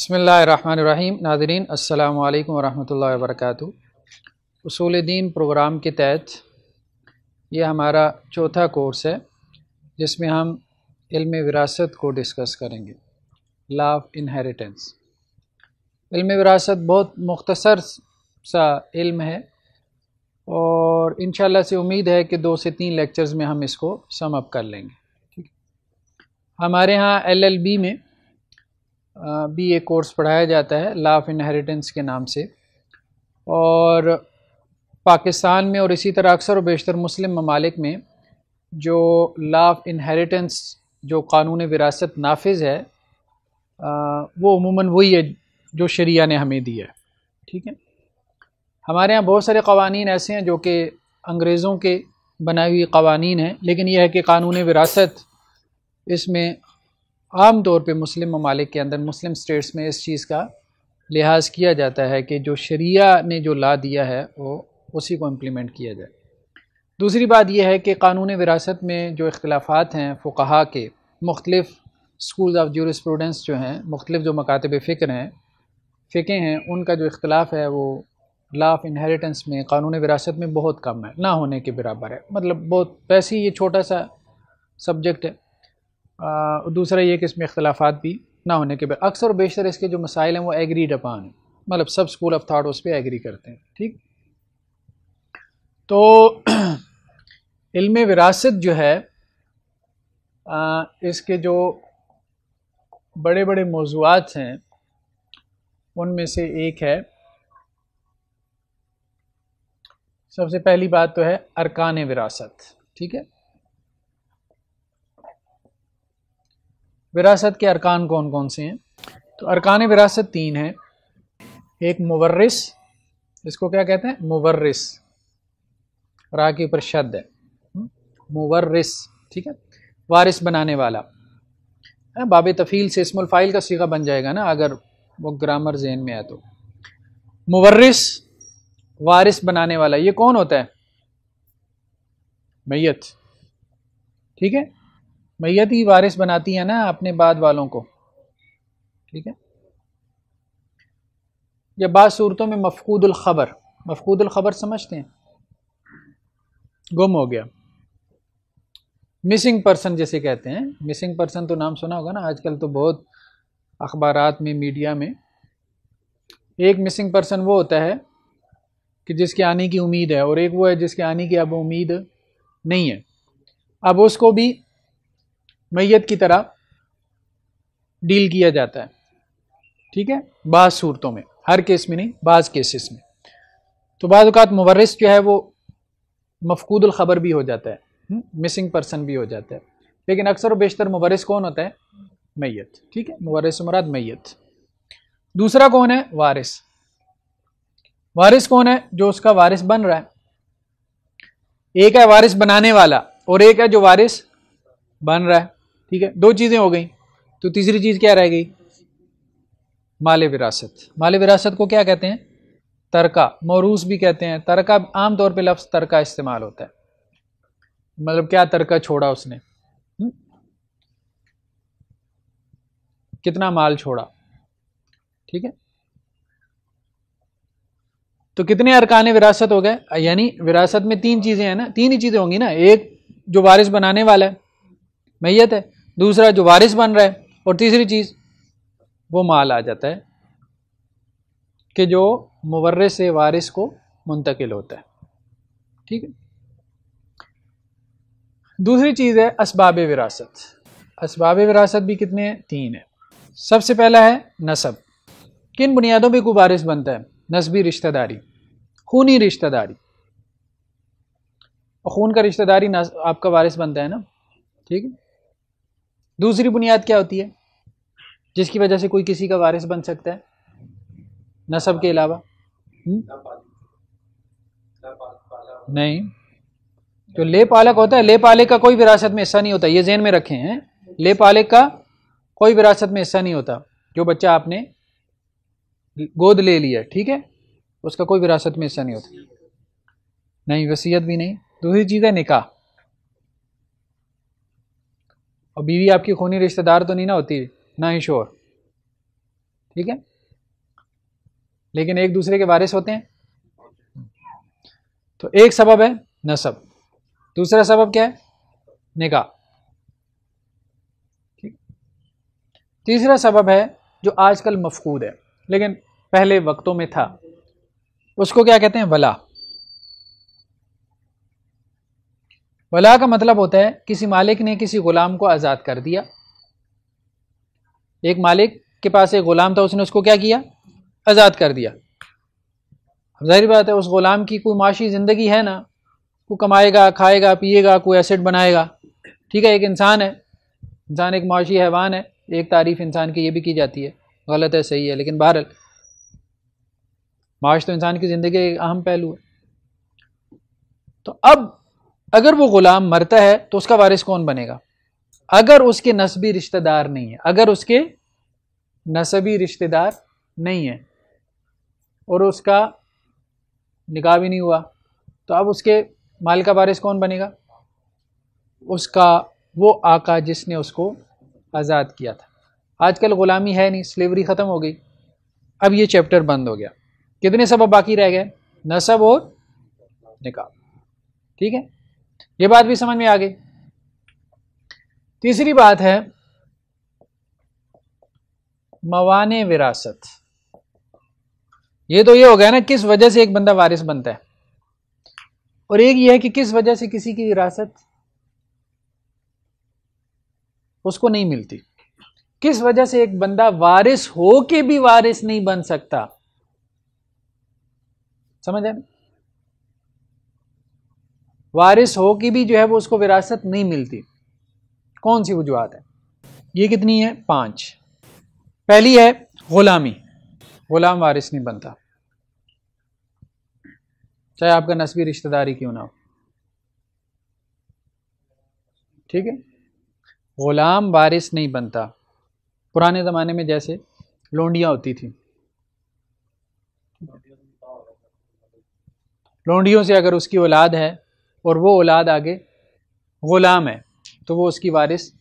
बसमीम नादरीन अल्लाम वरम वर्क असूल दीन प्रोग्राम के तहत ये हमारा चौथा कोर्स है जिसमें हम इल्म विरासत को डिस्कस करेंगे ला ऑफ इनहेरिटेंस इल्म विरासत बहुत मुख्तसर सा इल्म है और इन से उम्मीद है कि दो से तीन लेक्चर्स में हम इसको समअप कर लेंगे ठीक हमारे यहाँ एलएलबी में भी एक कोर्स पढ़ाया जाता है लाफ ऑफ इनहेरिटेंस के नाम से और पाकिस्तान में और इसी तरह अक्सर वेशतर बेशतर मुस्लिम ममालिक में जो लाफ ऑफ इनहेरिटेंस जो कानून विरासत नाफिज है वो अमूमन वही है जो शरिया ने हमें दिया है ठीक है हमारे यहाँ बहुत सारे कवानी ऐसे हैं जो कि अंग्रेज़ों के बनाए हुए कवानी हैं लेकिन यह है कि कानून विरासत इसमें आम तौर पे मुस्लिम ममालिक के अंदर मुस्लिम स्टेट्स में इस चीज़ का लिहाज किया जाता है कि जो शरिया ने जो ला दिया है वो उसी को इम्प्लीमेंट किया जाए दूसरी बात यह है कि कानून विरासत में जो अख्तिलाफ़ हैं फ़ुकहा के मुख्तलिफ़ स्कूल ऑफ जूरस्प्रूडेंस जो हैं मुख्तलिफ जो मकातब फ़िक्र हैं फ़िके हैं उनका जो इख्तलाफ है वो ला ऑफ इन्हेरिटेंस में कानून विरासत में बहुत कम है ना होने के बराबर है मतलब बहुत वैसे ही ये छोटा सा सब्जेक्ट है आ, दूसरा ये कि इसमें अख्तिलाफ़ भी ना होने के बाद अक्सर बेशतर इसके जो मसाइल हैं वो एग्री अपान हैं मतलब सब स्कूल ऑफ थाट उस पर एग्री करते हैं ठीक तो इल्म विरासत जो है आ, इसके जो बड़े बड़े मौजूद हैं उनमें से एक है सबसे पहली बात तो है अरकान विरासत ठीक है विरासत के अरकान कौन कौन से हैं तो अरकान विरासत तीन हैं एक मुवर्रिस इसको क्या कहते हैं मुवर्रिस रा के ऊपर शब्द है हम्म, मुवर्रिस ठीक है वारिस बनाने वाला है हाँ, बाब तफ़ील से इसमाइल का सीखा बन जाएगा ना अगर वो ग्रामर जहन में है तो मुवर्रिस वारिस बनाने वाला ये कौन होता है मैयत ठीक है मैयत ही वारिस बनाती है ना अपने बाद वालों को ठीक है या बाद सूरतों में मफकूदुलखबर ख़बर समझते हैं गुम हो गया मिसिंग पर्सन जैसे कहते हैं मिसिंग पर्सन तो नाम सुना होगा ना आजकल तो बहुत अखबार में मीडिया में एक मिसिंग पर्सन वो होता है कि जिसके आने की उम्मीद है और एक वो है जिसके आने की अब उम्मीद नहीं है अब उसको भी मैयत की तरह डील किया जाता है ठीक है बाज़ सूरतों में हर केस में नहीं बाज़ केसेस में तो बाज़ात मुवरस जो है वो मफकूद ख़बर भी हो जाता है हम्म? मिसिंग पर्सन भी हो जाता है लेकिन अक्सर बेशतर मवर्रस कौन होता है मैत ठीक है मवर्रस मुराद मैत दूसरा कौन है वारिस वारिस कौन है जो उसका वारिस बन रहा है एक है वारिस बनाने वाला और एक है जो वारिस बन रहा है ठीक है दो चीज़ें हो गई तो तीसरी चीज़ क्या रह गई माले विरासत माले विरासत को क्या कहते हैं तरका मौरूस भी कहते हैं तरका आमतौर पे लफ्ज़ तरका इस्तेमाल होता है मतलब क्या तरका छोड़ा उसने हुँ? हम्म? कितना माल छोड़ा ठीक है तो कितने अरकान विरासत हो गए यानी विरासत में तीन चीज़ें हैं ना तीन ही चीज़ें होंगी ना एक जो वारिस बनाने वाला है मैयत है दूसरा जो वारिस बन रहा है और तीसरी चीज़ वो माल आ जाता है कि जो मुवर्र से वारिस को मुंतकिल होता है ठीक है दूसरी चीज़ है इसबाब विरासत इसबाब विरासत भी कितने हैं तीन है सबसे पहला है नसब किन बुनियादों पर को वारिस बनता है नस्बी रिश्तेदारी खूनी रिश्तेदारी खून का रिश्तेदारी आपका वारिस बनता है ना ठीक है दूसरी बुनियाद क्या होती है जिसकी वजह से कोई किसी का वारिस बन सकता है नसब के अलावा हम्म? नहीं जो ले पालक होता है ले पालक का कोई विरासत में हिस्सा नहीं होता ये जेन में रखे हैं ले पालक का कोई विरासत में हिस्सा नहीं होता जो बच्चा आपने गोद ले लिया ठीक है उसका कोई विरासत में हिस्सा नहीं होता नहीं वसीयत भी नहीं दूसरी चीज़ है निकाह और बीवी आपकी खूनी रिश्तेदार तो नहीं ना होती ना ही शोर ठीक है लेकिन एक दूसरे के वारिस होते हैं तो एक सबब है नसब दूसरा सबब क्या है निकाह ठीक तीसरा सबब है जो आजकल मफकूद है लेकिन पहले वक्तों में था उसको क्या कहते हैं वला वला का मतलब होता है किसी मालिक ने किसी गुलाम को आज़ाद कर दिया एक मालिक के पास एक गुलाम था उसने उसको क्या किया आज़ाद कर दिया जाहिर बात है उस गुलाम की कोई माशी ज़िंदगी है ना वो कमाएगा खाएगा पिएगा कोई एसेट बनाएगा ठीक है एक इंसान है इंसान एक माशी हैवान है एक तारीफ़ इंसान की ये भी की जाती है गलत है सही है लेकिन बहरल माश तो इंसान की ज़िंदगी का एक अहम पहलू है तो अब अगर वो गुलाम मरता है तो उसका वारिस कौन बनेगा अगर उसके नस्बी रिश्तेदार नहीं है अगर उसके नसबी रिश्तेदार नहीं है और उसका निकाह भी नहीं हुआ तो अब उसके माल का वारिस कौन बनेगा उसका वो आका जिसने उसको आज़ाद किया था आजकल ग़ुलामी है नहीं स्लेवरी ख़त्म हो गई अब ये चैप्टर बंद हो गया कितने सबब बाकी रह गए नसब और निकाह ठीक है ये बात भी समझ में आ गई तीसरी बात है मवान विरासत ये तो ये हो गया ना किस वजह से एक बंदा वारिस बनता है और एक ये है कि किस वजह से किसी की विरासत उसको नहीं मिलती किस वजह से एक बंदा वारिस हो के भी वारिस नहीं बन सकता समझ ना वारिस हो कि भी जो है वो उसको विरासत नहीं मिलती कौन सी वजूहत है ये कितनी है पाँच पहली है ग़ुलामी ग़ुलाम वारिस नहीं बनता चाहे आपका नस्बी रिश्तेदारी क्यों ना हो ठीक है ग़ुलाम वारिस नहीं बनता पुराने ज़माने में जैसे लोंडियाँ होती थी लोंडियों से अगर उसकी औलाद है और वो औलाद आगे ग़ुलाम है तो वो उसकी वारिस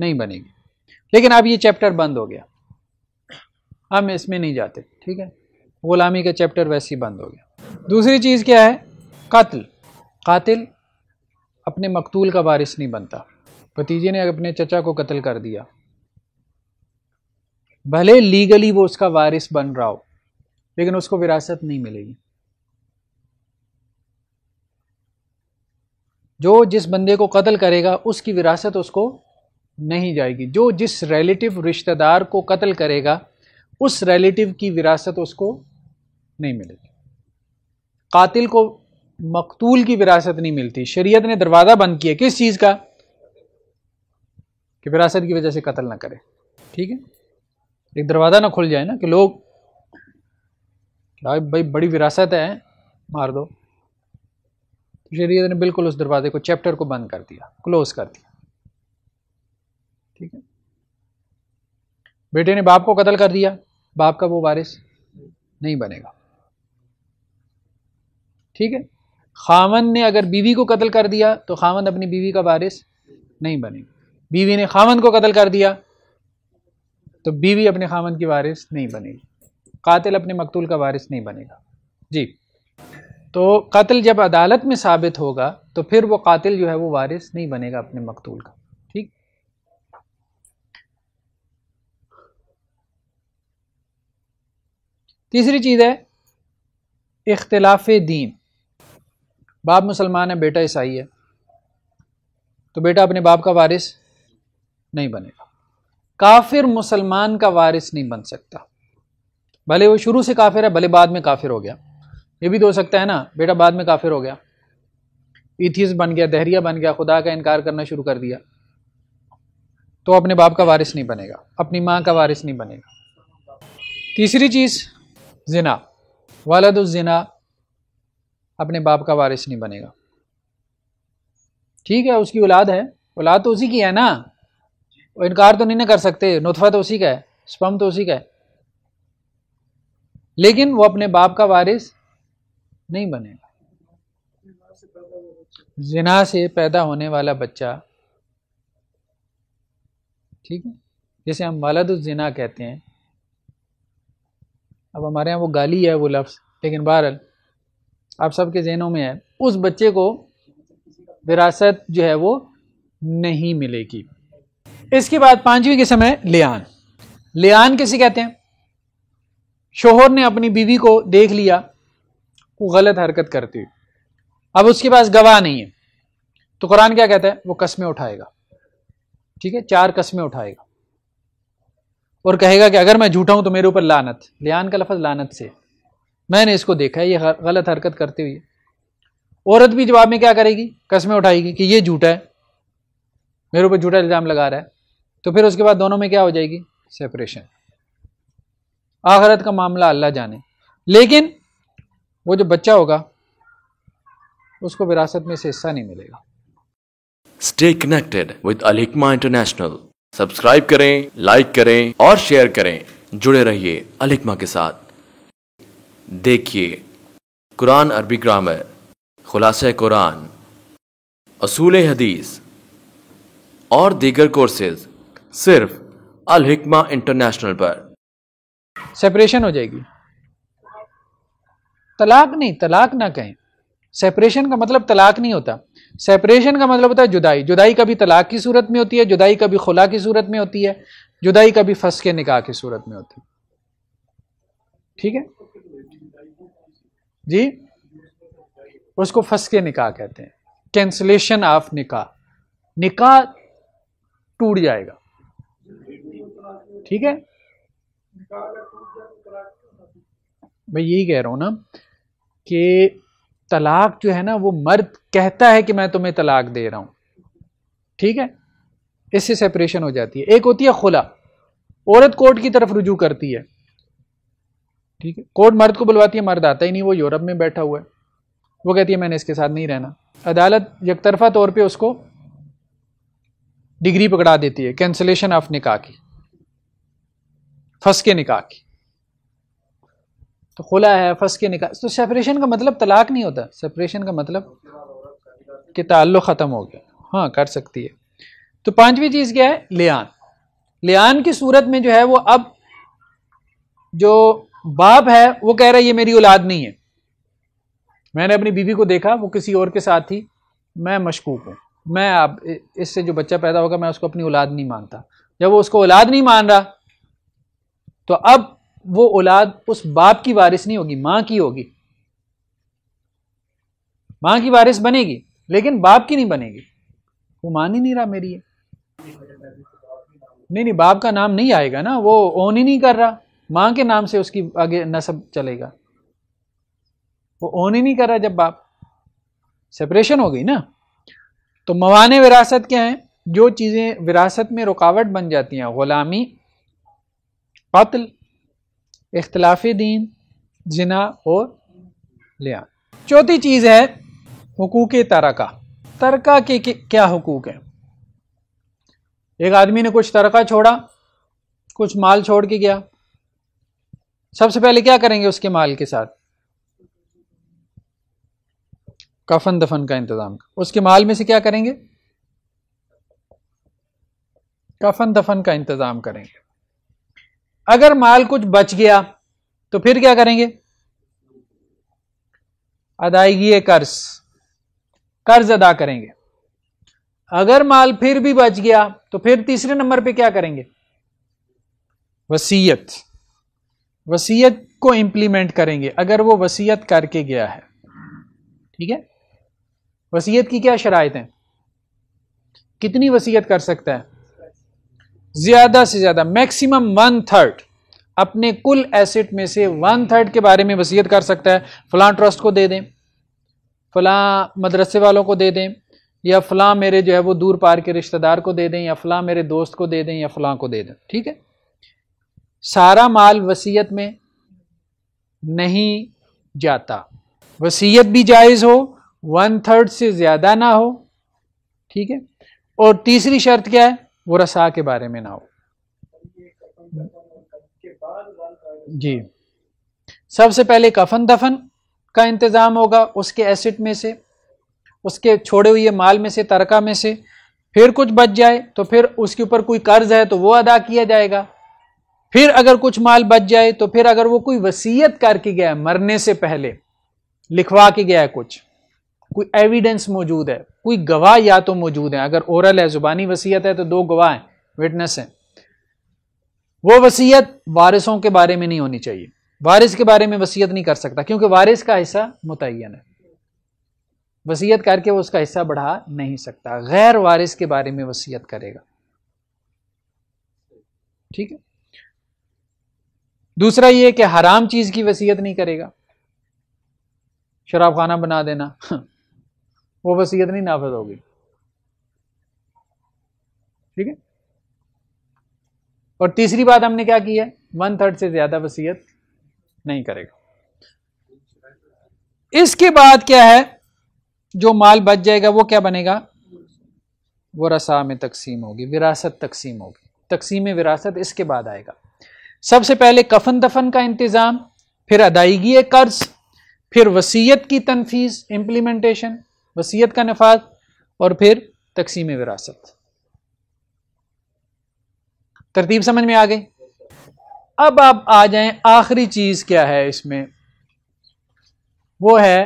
नहीं बनेगी लेकिन अब ये चैप्टर बंद हो गया हम इसमें नहीं जाते ठीक है ग़ुलामी का चैप्टर वैसे ही बंद हो गया दूसरी चीज़ क्या है कत्ल कातिल अपने मकतूल का वारिस नहीं बनता भतीजे ने अपने चचा को कत्ल कर दिया भले लीगली वो उसका वारिस बन रहा हो लेकिन उसको विरासत नहीं मिलेगी जो जिस बंदे को कत्ल करेगा उसकी विरासत उसको नहीं जाएगी जो जिस रिलेटिव रिश्तेदार को कत्ल करेगा उस रिलेटिव की विरासत उसको नहीं मिलेगी कातिल को मकतूल की विरासत नहीं मिलती शरीयत ने दरवाज़ा बंद किया किस चीज़ का कि विरासत की वजह से कत्ल ना करे ठीक है एक दरवाज़ा ना खुल जाए ना कि लोग भाई बड़ी विरासत है मार दो तो शरीयत ने बिल्कुल उस दरवाज़े को चैप्टर को बंद कर दिया क्लोज़ कर दिया ठीक है बेटे ने बाप को कत्ल कर दिया बाप का वो वारिस नहीं बनेगा ठीक है खामन ने अगर बीवी को कत्ल कर दिया तो खामन अपनी बीवी का वारिस नहीं बनेगा बीवी ने खामन को कत्ल कर दिया तो बीवी अपने खामन की वारिस नहीं बनेगी कातिल अपने मकतूल का वारिस नहीं बनेगा जी तो कत्ल जब अदालत में साबित होगा तो फिर वो कातिल जो है वो वारिस नहीं बनेगा अपने मकतूल का ठीक तीसरी चीज़ है इख्तलाफ दीन बाप मुसलमान है बेटा ईसाई है तो बेटा अपने बाप का वारिस नहीं बनेगा काफिर मुसलमान का वारिस नहीं बन सकता भले वो शुरू से काफिर है भले बाद में काफिर हो गया ये भी तो हो सकता है ना बेटा बाद में काफिर हो गया इथियस बन गया दहरिया बन गया खुदा का इनकार करना शुरू कर दिया तो अपने बाप का वारिस नहीं बनेगा अपनी माँ का वारिस नहीं बनेगा तीसरी चीज़ जना वालद जिना अपने बाप का वारिस नहीं बनेगा ठीक है उसकी औलाद है औलाद तो उसी की है ना इनकार तो नहीं ना कर सकते नुतफा तो उसी का है स्पम तो उसी का है लेकिन वो अपने बाप का वारिस नहीं बनेगा जिना से पैदा होने वाला बच्चा ठीक है जैसे हम वालद जिना कहते हैं अब हमारे यहाँ वो गाली है वो लफ्ज़ लेकिन बहरल आप सबके जहनों में है उस बच्चे को विरासत जो है वो नहीं मिलेगी इसके बाद पांचवी किस्म है लियान लियान किसे कहते हैं शोहर ने अपनी बीवी को देख लिया वो गलत हरकत करती हुई अब उसके पास गवाह नहीं है तो कुरान क्या कहता है वो कस्में उठाएगा ठीक है चार कस्में उठाएगा और कहेगा कि अगर मैं झूठा हूं तो मेरे ऊपर लानत लियान का लफज लानत से मैंने इसको देखा है ये गलत हरकत करते हुए औरत भी जवाब में क्या करेगी कस्में उठाएगी कि ये झूठा है मेरे ऊपर झूठा इल्ज़ाम लगा रहा है तो फिर उसके बाद दोनों में क्या हो जाएगी सेपरेशन आखरत का मामला अल्लाह जाने लेकिन वो जो बच्चा होगा उसको विरासत में से हिस्सा नहीं मिलेगा स्टे कनेक्टेड विद अलिकमा इंटरनेशनल सब्सक्राइब करें लाइक करें और शेयर करें जुड़े रहिए अलिकमा के साथ देखिए कुरान अरबी ग्रामर खुलास कुरान असूल हदीस और दीगर कोर्सेज सिर्फ अलहिकमा इंटरनेशनल पर सेपरेशन हो जाएगी तलाक नहीं तलाक ना कहें सेपरेशन का मतलब तलाक नहीं होता सेपरेशन का मतलब होता है जुदाई जुदाई कभी तलाक की सूरत में होती है जुदाई कभी खुला की सूरत में होती है जुदाई कभी फंस के निकाह की सूरत में होती है ठीक है जी उसको फंस के निकाह कहते हैं कैंसलेशन ऑफ निकाह निकाह टूट जाएगा ठीक है मैं यही कह रहा हूं ना कि तलाक जो है ना वो मर्द कहता है कि मैं तुम्हें तलाक दे रहा हूं ठीक है इससे सेपरेशन हो जाती है एक होती है खुला औरत कोर्ट की तरफ रुजू करती है ठीक है कोर्ट मर्द को बुलवाती है मर्द आता ही नहीं वो यूरोप में बैठा हुआ है वो कहती है मैंने इसके साथ नहीं रहना अदालत यकतरफा तौर पर उसको डिग्री पकड़ा देती है कैंसलेशन ऑफ निकाह की फंस के निकाह की तो खुला है फंस के निकाल तो सेपरेशन का मतलब तलाक नहीं होता सेपरेशन का मतलब कि ताल्लुक ख़त्म हो गया हाँ कर सकती है तो पांचवी चीज़ क्या है लियान लियान की सूरत में जो है वो अब जो बाप है वो कह रहा है ये मेरी औलाद नहीं है मैंने अपनी बीवी को देखा वो किसी और के साथ थी मैं मशकूक हूँ मैं अब इससे जो बच्चा पैदा होगा मैं उसको अपनी औलाद नहीं मानता जब वो उसको औलाद नहीं मान रहा तो अब वो औलाद उस बाप की वारिस नहीं होगी मां की होगी मां की वारिस बनेगी लेकिन बाप की नहीं बनेगी वो मान ही नहीं रहा मेरी है नहीं नहीं बाप का नाम नहीं आएगा ना वो ओन ही नहीं कर रहा मां के नाम से उसकी आगे नसब चलेगा वो ओन ही नहीं कर रहा जब बाप सेपरेशन हो गई ना तो मवान विरासत क्या है जो चीज़ें विरासत में रुकावट बन जाती हैं गुलामी कत्ल इख्लाफी दीन जिना और लिया चौथी चीज़ है हकूक तरका तरका के, क्या हकूक है एक आदमी ने कुछ तरका छोड़ा कुछ माल छोड़ के गया सबसे पहले क्या करेंगे उसके माल के साथ कफन दफन का इंतज़ाम उसके माल में से क्या करेंगे कफन दफन का इंतज़ाम करेंगे अगर माल कुछ बच गया तो फिर क्या करेंगे अदायगी कर्ज कर्ज अदा करेंगे अगर माल फिर भी बच गया तो फिर तीसरे नंबर पे क्या करेंगे वसीयत वसीयत को इंप्लीमेंट करेंगे अगर वो वसीयत करके गया है ठीक है वसीयत की क्या शराय है कितनी वसीयत कर सकता है ज्यादा से ज्यादा मैक्सिमम वन थर्ड अपने कुल एसेट में से वन थर्ड के बारे में वसीयत कर सकता है फलां ट्रस्ट को दे दें फलां मदरसे वालों को दे दें या फलां मेरे जो है वो दूर पार के रिश्तेदार को दे दें या फलां मेरे दोस्त को दे दें या फलां को दे दें ठीक है सारा माल वसीयत में नहीं जाता वसीयत भी जायज़ हो वन थर्ड से ज़्यादा ना हो ठीक है और तीसरी शर्त क्या है वो रसा के बारे में ना हो जी सबसे पहले कफन दफन का इंतज़ाम होगा उसके एसिड में से उसके छोड़े हुए माल में से तरका में से फिर कुछ बच जाए तो फिर उसके ऊपर कोई कर्ज है तो वो अदा किया जाएगा फिर अगर कुछ माल बच जाए तो फिर अगर वो कोई वसीयत करके गया है मरने से पहले लिखवा के गया है कुछ कोई एविडेंस मौजूद है कोई गवाह या तो मौजूद है अगर ओरल है जुबानी वसीयत है तो दो गवाह हैं विटनेस हैं वो वसीयत वारिसों के बारे में नहीं होनी चाहिए वारिस के बारे में वसीयत नहीं कर सकता क्योंकि वारिस का हिस्सा मुतन है वसीयत करके वो उसका हिस्सा बढ़ा नहीं सकता गैर वारिस के बारे में वसीयत करेगा ठीक है दूसरा ये कि हराम चीज की वसीयत नहीं करेगा शराब खाना बना देना वो वसीयत नहीं नाफज होगी ठीक है और तीसरी बात हमने क्या की है वन थर्ड से ज्यादा वसीयत नहीं करेगा इसके बाद क्या है जो माल बच जाएगा वो क्या बनेगा वो रसा में तकसीम होगी विरासत तकसीम होगी तकसीम विरासत इसके बाद आएगा सबसे पहले कफन दफन का इंतज़ाम फिर अदायगी कर्ज फिर वसीयत की तनफीज इंप्लीमेंटेशन वसीयत का नफाज और फिर तकसीम विरासत तरतीब समझ में आ गई अब आप आ जाएं आखिरी चीज़ क्या है इसमें वो है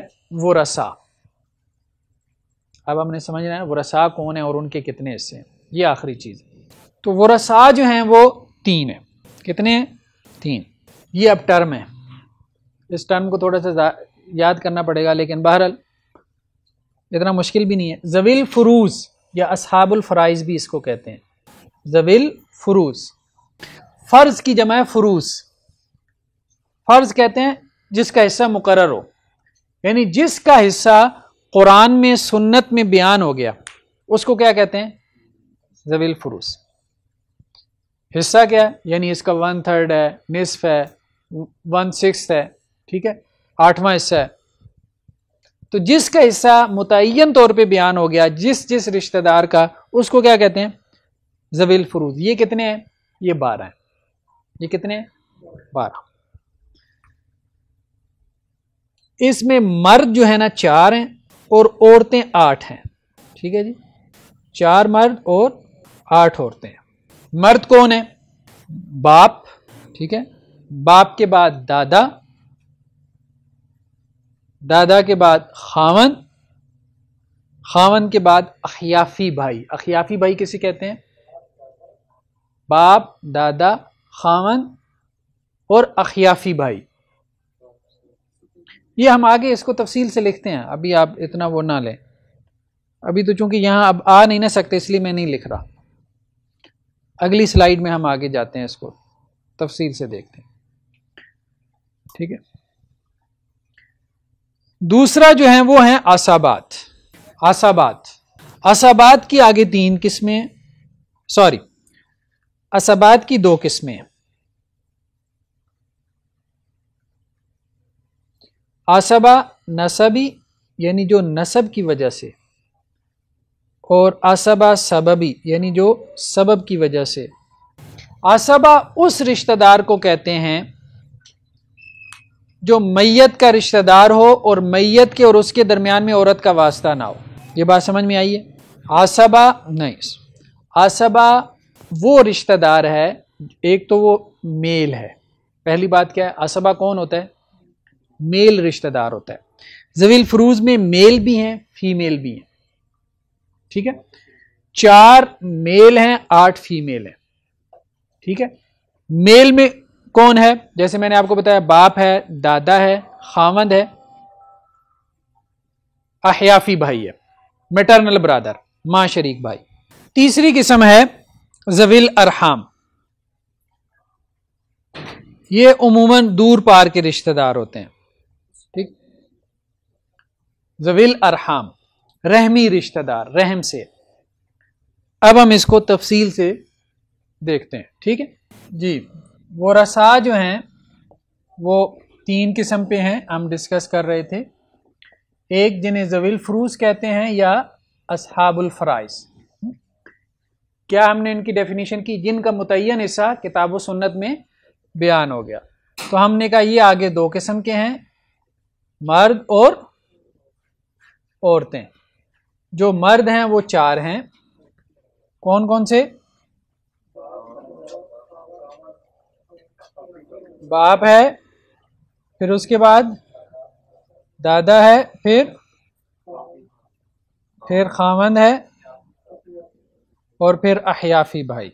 वो रसा अब हमने समझना है वो रसा कौन है और उनके कितने हिस्से हैं ये आखिरी चीज़ है तो वो रसा जो हैं वो तीन है कितने तीन ये अब टर्म है इस टर्म को थोड़ा सा याद करना पड़ेगा लेकिन बहरहाल इतना मुश्किल भी नहीं है जवील फ़रूज़ या फराइज भी इसको कहते हैं जवील फ़रूज़ फ़र्ज़ की जमा है फ़रूज़ फ़र्ज़ कहते हैं जिसका हिस्सा मुकर हो यानी जिसका हिस्सा कुरान में सुन्नत में बयान हो गया उसको क्या कहते हैं जवील फ्रूस हिस्सा क्या है यानी इसका वन थर्ड है निसफ है वन सिक्स है ठीक है आठवां हिस्सा है तो जिसका हिस्सा मुतन तौर पे बयान हो गया जिस जिस रिश्तेदार का उसको क्या कहते हैं जवील फरूज ये कितने हैं ये बारह हैं ये कितने हैं बारह इसमें मर्द जो है ना चार हैं और औरतें आठ हैं ठीक है जी चार मर्द और आठ औरतें मर्द कौन है बाप ठीक है बाप के बाद दादा दादा के बाद खावन खावन के बाद अखियाफी भाई अखियाफी भाई किसे कहते हैं बाप दादा खावन और अखियाफी भाई ये हम आगे इसको तफसील से लिखते हैं अभी आप इतना वो ना लें अभी तो चूंकि यहाँ अब आ नहीं ना सकते इसलिए मैं नहीं लिख रहा अगली स्लाइड में हम आगे जाते हैं इसको तफसील से देखते हैं ठीक है दूसरा जो है वो है आसाबाद आसाबाद आसाबाद की आगे तीन किस्में सॉरी आसाबात की दो किस्में आसबा नसबी यानी जो नसब की वजह से और आसबा सबबी यानी जो सबब की वजह से आसबा उस रिश्तेदार को कहते हैं जो मैयत का रिश्तेदार हो और मैयत के और उसके दरमियान में औरत का वास्ता ना हो ये बात समझ में आई है आसबा नहीं आसबा वो रिश्तेदार है एक तो वो मेल है पहली बात क्या है आसबा कौन होता है मेल रिश्तेदार होता है जवील फ्रूज में मेल भी हैं फीमेल भी हैं ठीक है चार मेल हैं आठ फीमेल हैं ठीक है मेल में कौन है जैसे मैंने आपको बताया बाप है दादा है खामंद है अहयाफी भाई है मेटरनल ब्रादर माँ शरीक भाई तीसरी किस्म है जवील अरहाम ये उमूमन दूर पार के रिश्तेदार होते हैं ठीक जवील अरहाम रहमी रिश्तेदार रहम से अब हम इसको तफसील से देखते हैं ठीक है जी वो रसा जो हैं वो तीन किस्म पे हैं हम डिस्कस कर रहे थे एक जिन्हें जवील फ्रूज कहते हैं या असहाबुलफ़राइज क्या हमने इनकी डेफिनेशन की जिनका मुतन हिस्सा किताब सुन्नत में बयान हो गया तो हमने कहा ये आगे दो किस्म के हैं मर्द और औरतें जो मर्द हैं वो चार हैं कौन कौन से बाप है फिर उसके बाद दादा है फिर फिर खामन है और फिर अहयाफी भाई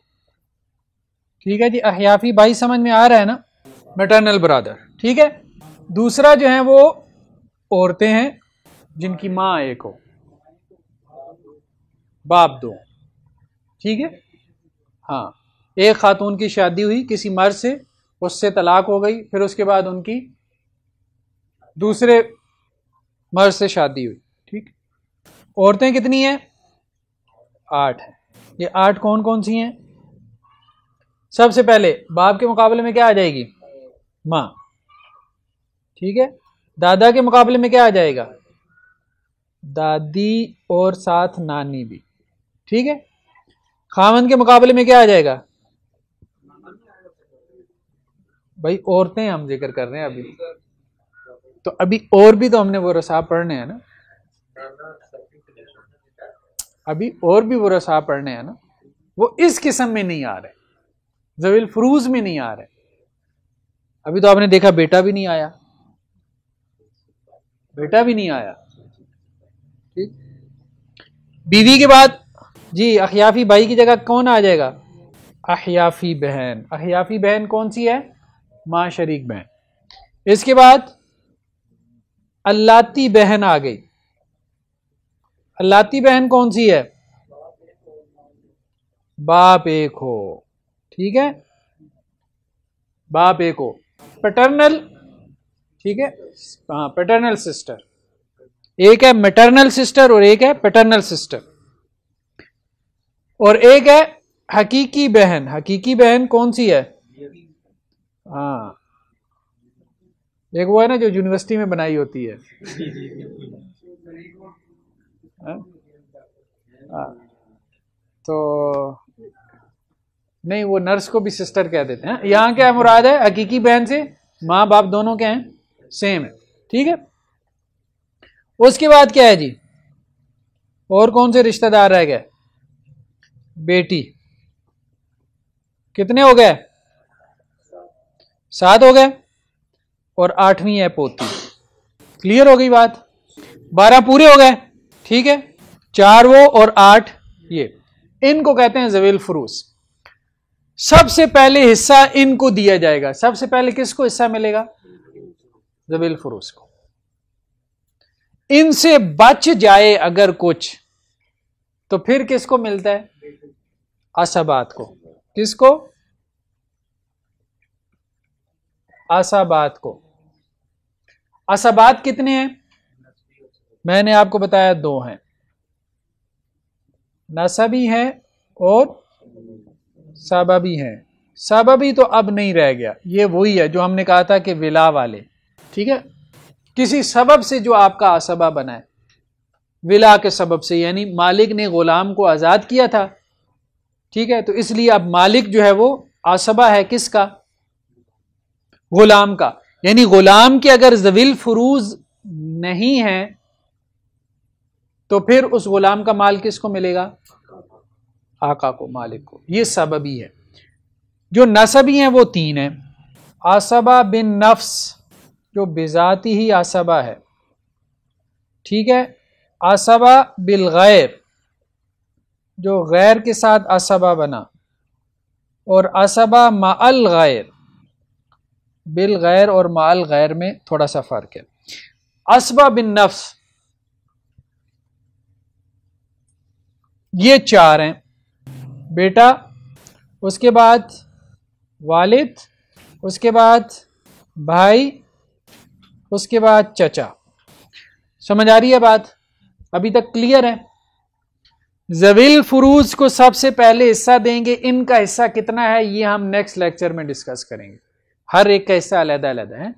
ठीक है जी अहियाफी भाई समझ में आ रहा है ना मेटरनल ब्रदर ठीक है दूसरा जो है वो औरतें हैं जिनकी माँ एक हो बाप दो ठीक है हाँ एक खातून की शादी हुई किसी मर्द से उससे तलाक हो गई फिर उसके बाद उनकी दूसरे मर्द से शादी हुई ठीक औरतें कितनी हैं आठ हैं ये आठ कौन कौन सी हैं सबसे पहले बाप के मुकाबले में क्या आ जाएगी माँ ठीक है दादा के मुकाबले में क्या आ जाएगा दादी और साथ नानी भी ठीक है खामन के मुकाबले में क्या आ जाएगा भाई औरतें हम जिक्र कर रहे हैं अभी तो अभी और भी तो हमने वो रसा पढ़ने हैं ना अभी और भी वो रसा पढ़ने हैं ना वो इस किस्म में नहीं आ रहे जवील फ्रूज में नहीं आ रहे अभी तो आपने देखा बेटा भी नहीं आया बेटा भी नहीं आया ठीक बीवी के बाद जी अखियाफी भाई की जगह कौन आ जाएगा अहियाफी बहन अहियाफी बहन कौन सी है माँ शरीक बहन इसके बाद अल्लाती बहन आ गई अल्लाती बहन कौन सी है बाप एक हो ठीक है बाप एक हो पेटर्नल ठीक है हाँ पेटर्नल सिस्टर एक है मेटर्नल सिस्टर और एक है पेटर्नल सिस्टर और एक है हकीकी बहन हकीकी बहन कौन सी है हाँ एक वो है ना जो यूनिवर्सिटी में बनाई होती है आ, हाँ। हाँ। तो नहीं वो नर्स को भी सिस्टर कह देते हैं यहाँ क्या मुराद है हकीकी बहन से माँ बाप दोनों के हैं सेम है ठीक है उसके बाद क्या है जी और कौन से रिश्तेदार रह गए बेटी कितने हो गए सात हो गए और आठवीं है पोती क्लियर हो गई बात बारह पूरे हो गए ठीक है चार वो और आठ ये इनको कहते हैं जवेल फ्रूस सबसे पहले हिस्सा इनको दिया जाएगा सबसे पहले किसको हिस्सा मिलेगा जवेल फरूस को इनसे बच जाए अगर कुछ तो फिर किसको मिलता है असबात को किसको असाबात को असाबात कितने हैं मैंने आपको बताया दो हैं नसबी है और सबबी है सबबी तो अब नहीं रह गया ये वही है जो हमने कहा था कि विला वाले ठीक है किसी सबब से जो आपका असबा बना है विला के सबब से यानी मालिक ने गुलाम को आज़ाद किया था ठीक है तो इसलिए अब मालिक जो है वो आसबा है किसका गुलाम का यानी गुलाम के अगर जवील फरूज नहीं है तो फिर उस गुलाम का माल किसको मिलेगा आका को मालिक को ये सबबी है जो नसबी हैं वो तीन है आसबा बिन नफ्स जो बेजाती ही आसबा है ठीक है आसबा बिल गैर जो गैर के साथ आसबा बना और असबा अल गैर बिल गैर और माल गैर में थोड़ा सा फ़र्क है असबा बिन नफ्स ये चार हैं बेटा उसके बाद वालिद उसके बाद भाई उसके बाद चचा समझ आ रही है बात अभी तक क्लियर है जवील फुरूज को सबसे पहले हिस्सा देंगे इनका हिस्सा कितना है ये हम नेक्स्ट लेक्चर में डिस्कस करेंगे हर एक का हिस्सा अलहदा अलहदा है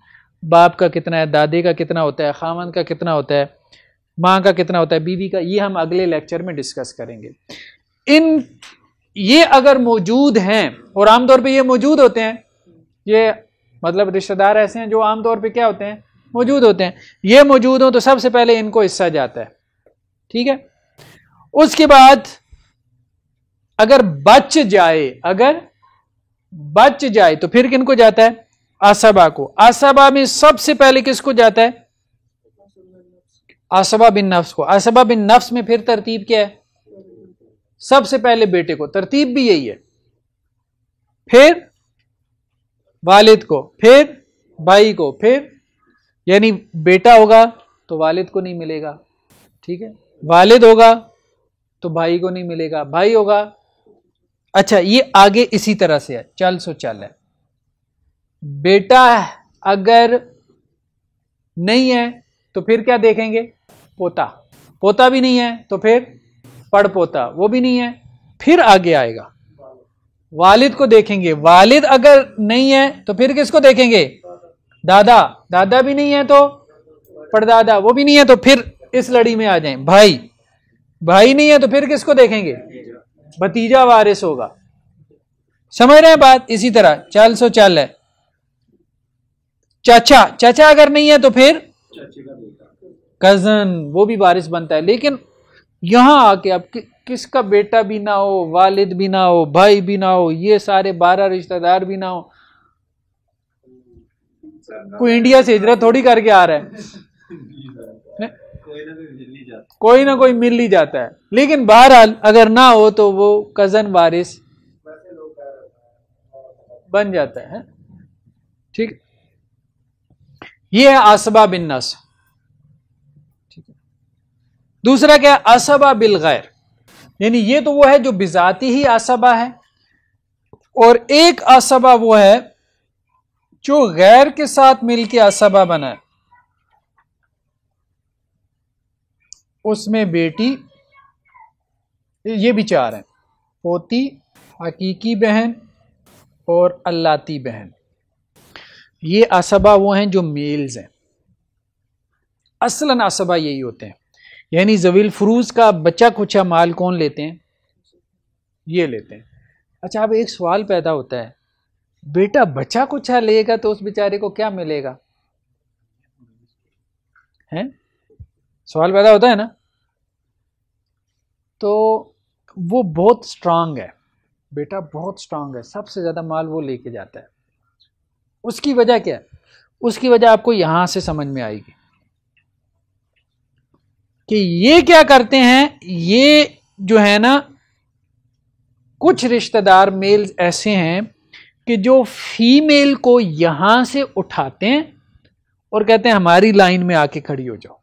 बाप का कितना है दादी का कितना होता है खामन का कितना होता है माँ का कितना होता है बीवी का ये हम अगले लेक्चर में डिस्कस करेंगे इन ये अगर मौजूद हैं और आमतौर पर ये मौजूद होते हैं ये मतलब रिश्तेदार ऐसे हैं जो आमतौर पर क्या होते हैं मौजूद होते हैं ये मौजूद हों तो सबसे पहले इनको हिस्सा जाता है ठीक है उसके बाद अगर बच जाए अगर बच जाए तो फिर किनको जाता है असबा को असबा में सबसे पहले किसको जाता है असबा बिन नफ्स को असबा बिन नफ्स में फिर तरतीब क्या है सबसे पहले बेटे को तरतीब भी यही है फिर वालिद को फिर भाई को फिर यानी बेटा होगा तो वालिद को नहीं मिलेगा ठीक है वालिद होगा तो भाई को नहीं मिलेगा भाई होगा अच्छा ये आगे इसी तरह से है चल सो चल है बेटा अगर नहीं है तो फिर क्या देखेंगे पोता पोता भी नहीं है तो फिर पड़ पोता वो भी नहीं है फिर आगे आएगा वालिद को देखेंगे वालिद अगर नहीं है तो फिर किसको देखेंगे दादा दादा भी नहीं है तो पड़दादा वो भी नहीं है तो फिर इस लड़ी में आ जाए भाई भाई नहीं है तो फिर किसको देखेंगे भतीजा वारिस होगा समझ रहे हैं बात इसी तरह चल सो चल है चाचा चाचा अगर नहीं है तो फिर कजन वो भी वारिस बनता है लेकिन यहां आके आप कि, किसका बेटा भी ना हो वालिद भी ना हो भाई भी ना हो ये सारे बारह रिश्तेदार भी ना हो कोई इंडिया से हिजरत थोड़ी करके आ रहा है कोई ना कोई मिल ही जाता है लेकिन बहरहाल अगर ना हो तो वो कजन वारिस बन जाता है ठीक ये है आसबा बिन नस दूसरा क्या है असबा बिल गैर यानी ये तो वो है जो बिजाती ही आसबा है और एक असबा वो है जो गैर के साथ मिलके असबा बना है उसमें बेटी ये भी चार हैं पोती हकीकी बहन और अल्लाती बहन ये असबा वो हैं जो मेल्स हैं असलन असबा यही होते हैं यानी जवील फ्रूज का बच्चा कुचा माल कौन लेते हैं ये लेते हैं अच्छा अब एक सवाल पैदा होता है बेटा बच्चा कुछा लेगा तो उस बेचारे को क्या मिलेगा हैं सवाल पैदा होता है ना तो वो बहुत स्ट्रांग है बेटा बहुत स्ट्रांग है सबसे ज़्यादा माल वो लेके जाता है उसकी वजह क्या है उसकी वजह आपको यहां से समझ में आएगी कि ये क्या करते हैं ये जो है ना कुछ रिश्तेदार मेल ऐसे हैं कि जो फीमेल को यहां से उठाते हैं और कहते हैं हमारी लाइन में आके खड़ी हो जाओ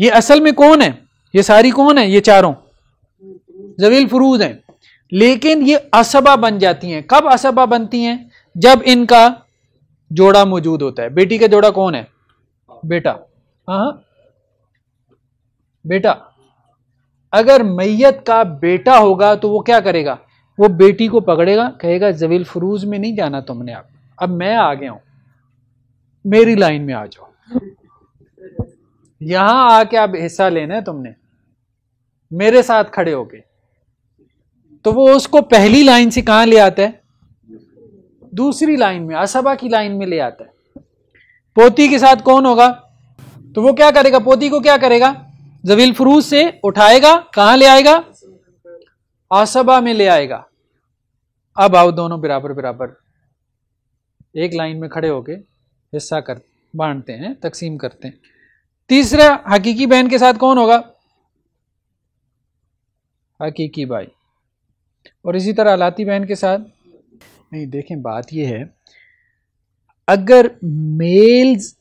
ये असल में कौन है ये सारी कौन है ये चारों जवील फरूज हैं लेकिन ये असबा बन जाती हैं कब असबा बनती हैं जब इनका जोड़ा मौजूद होता है बेटी का जोड़ा कौन है बेटा हाँ, हाँ। बेटा अगर मैयत का बेटा होगा तो वो क्या करेगा वो बेटी को पकड़ेगा कहेगा जवील फरूज में नहीं जाना तुमने आप अब मैं आ गया हूं मेरी लाइन में आ जाओ यहां आके अब हिस्सा लेना है तुमने मेरे साथ खड़े होके तो वो उसको पहली लाइन से कहां ले आता है दूसरी लाइन में असभा की लाइन में ले आता है पोती के साथ कौन होगा तो वो क्या करेगा पोती को क्या करेगा जवील फरूज से उठाएगा कहां ले आएगा आसभा में ले आएगा अब आओ दोनों बराबर बराबर एक लाइन में खड़े होके हिस्सा कर बांटते हैं तकसीम करते हैं तीसरा हकीकी बहन के साथ कौन होगा हकीकी भाई और इसी तरह आलाती बहन के साथ नहीं देखें बात यह है अगर मेल्स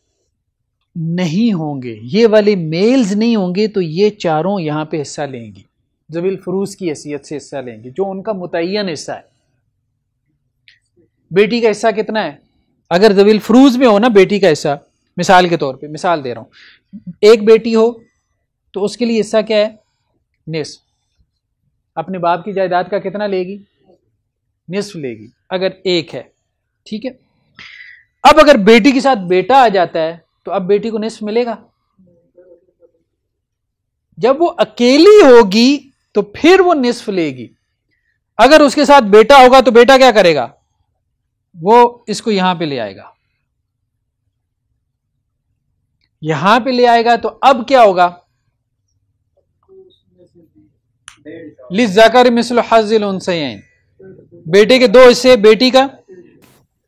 नहीं होंगे ये वाले मेल्स नहीं होंगे तो ये चारों यहां पे हिस्सा लेंगी जबील फरूज की हैसियत से हिस्सा लेंगे जो उनका मुतन हिस्सा है बेटी का हिस्सा कितना है अगर जबील फरूज में हो ना बेटी का हिस्सा मिसाल के तौर पे मिसाल दे रहा हूं एक बेटी हो तो उसके लिए हिस्सा क्या है निस अपने बाप की जायदाद का कितना लेगी निस्फ लेगी अगर एक है ठीक है अब अगर बेटी के साथ बेटा आ जाता है तो अब बेटी को निस्फ मिलेगा जब वो अकेली होगी तो फिर वो निस्फ लेगी अगर उसके साथ बेटा होगा तो बेटा क्या करेगा वो इसको यहां पे ले आएगा यहां पे ले आएगा तो अब क्या होगा लिस जाकर मिसल हाजिल बेटे के दो हिस्से बेटी का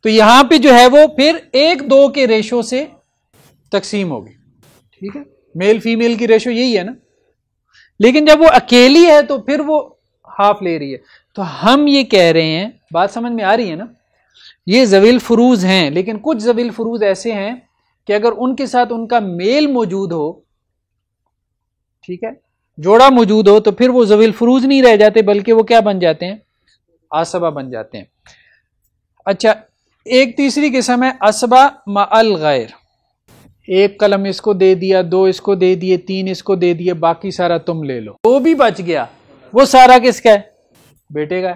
तो यहां पे जो है वो फिर एक दो के रेशो से तकसीम होगी ठीक है मेल फीमेल की रेशो यही है ना लेकिन जब वो अकेली है तो फिर वो हाफ ले रही है तो हम ये कह रहे हैं बात समझ में आ रही है ना ये जवील फरूज हैं लेकिन कुछ जवील फरूज ऐसे हैं कि अगर उनके साथ उनका मेल मौजूद हो ठीक है जोड़ा मौजूद हो तो फिर वो जवील फरूज नहीं रह जाते बल्कि वो क्या बन जाते हैं आसबा बन जाते हैं अच्छा एक तीसरी किस्म है असबा मल गैर एक कलम इसको दे दिया दो इसको दे दिए तीन इसको दे दिए बाकी सारा तुम ले लो वो भी बच गया वो सारा किसका है बेटे का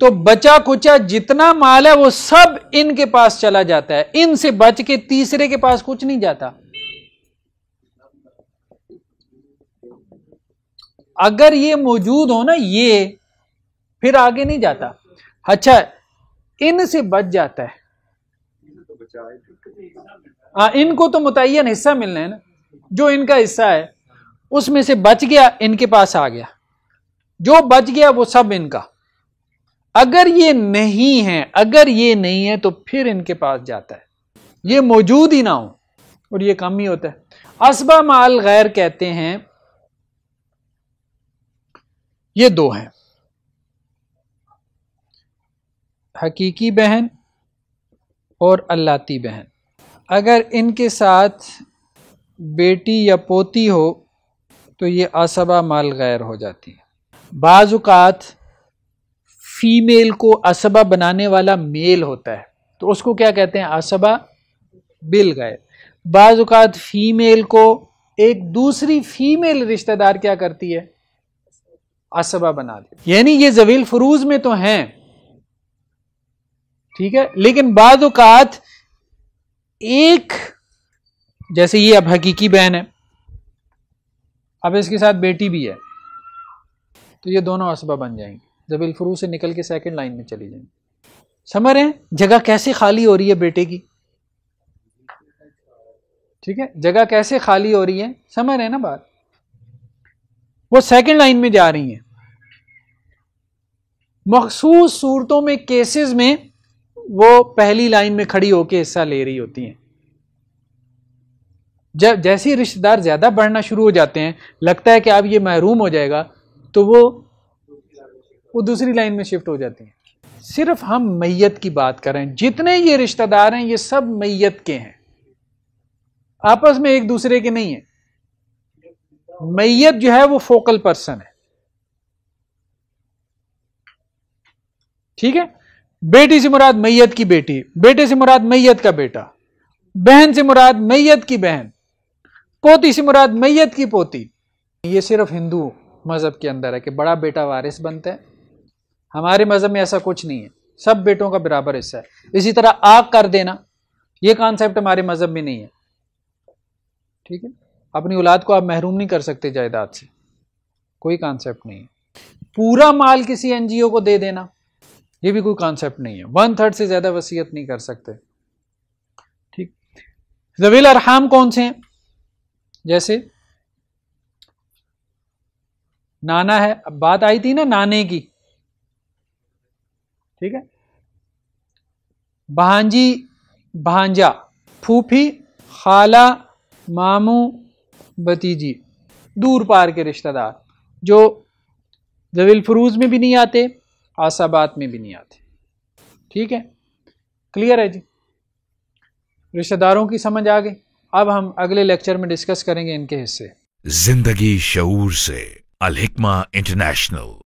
तो बचा कुचा जितना माल है वो सब इनके पास चला जाता है इनसे बच के तीसरे के पास कुछ नहीं जाता अगर ये मौजूद हो ना ये फिर आगे नहीं जाता अच्छा इनसे बच जाता है आ, हाँ, इनको तो मुतन हिस्सा मिलना है ना जो इनका हिस्सा है उसमें से बच गया इनके पास आ गया जो बच गया वो सब इनका अगर ये नहीं है अगर ये नहीं है तो फिर इनके पास जाता है ये मौजूद ही ना हो और ये कम ही होता है असबा माल गैर कहते हैं ये दो हैं हकीकी बहन और अल्लाती बहन अगर इनके साथ बेटी या पोती हो तो ये असबा माल गैर हो जाती है बाज़ात फीमेल को असबा बनाने वाला मेल होता है तो उसको क्या कहते हैं असबा बिल गए बाज़ात फीमेल को एक दूसरी फीमेल रिश्तेदार क्या करती है असबा बना दे यानी ये जवील फरूज में तो हैं ठीक है लेकिन बाज़ात एक जैसे ये अब हकीकी बहन है अब इसके साथ बेटी भी है तो ये दोनों असबा बन जाएंगे जबील फ्रू से निकल के सेकंड लाइन में चली जाएंगे समझ रहे हैं जगह कैसे खाली हो रही है बेटे की ठीक है जगह कैसे खाली हो रही है समझ रहे हैं ना बात वो सेकंड लाइन में जा रही है मखसूस सूरतों में केसेस में वो पहली लाइन में खड़ी होकर हिस्सा ले रही होती हैं जब जैसे ही रिश्तेदार ज़्यादा बढ़ना शुरू हो जाते हैं लगता है कि अब ये महरूम हो जाएगा तो वो वो दूसरी लाइन में शिफ्ट हो जाती हैं सिर्फ हम मैयत की बात करें जितने ये रिश्तेदार हैं ये सब मैयत के हैं आपस में एक दूसरे के नहीं है मैयत जो है वो फोकल पर्सन है ठीक है बेटी से मुराद मैयत की बेटी बेटे से मुराद मैयत का बेटा बहन से मुराद मैयत की बहन पोती से मुराद मैयत की पोती ये सिर्फ हिंदू मजहब के अंदर है कि बड़ा बेटा वारिस बनता है हमारे मज़हब में ऐसा कुछ नहीं है सब बेटों का बराबर हिस्सा है इसी तरह आग कर देना ये कॉन्सेप्ट हमारे मज़हब में नहीं है ठीक है अपनी औलाद को आप महरूम नहीं कर सकते जायदाद से कोई कॉन्सेप्ट नहीं है पूरा माल किसी एनजीओ को दे देना ये भी कोई कॉन्सेप्ट नहीं है वन थर्ड से ज़्यादा वसीयत नहीं कर सकते ठीक जवील अरहम कौन से हैं जैसे नाना है अब बात आई थी ना नाने की ठीक है भांजी भांजा फूफी खाला मामू भतीजी दूर पार के रिश्तेदार जो जवील फरूज में भी नहीं आते आसाबात में भी नहीं आते ठीक है क्लियर है जी रिश्तेदारों की समझ आ गई अब हम अगले लेक्चर में डिस्कस करेंगे इनके हिस्से जिंदगी शऊर से अलहिकमा इंटरनेशनल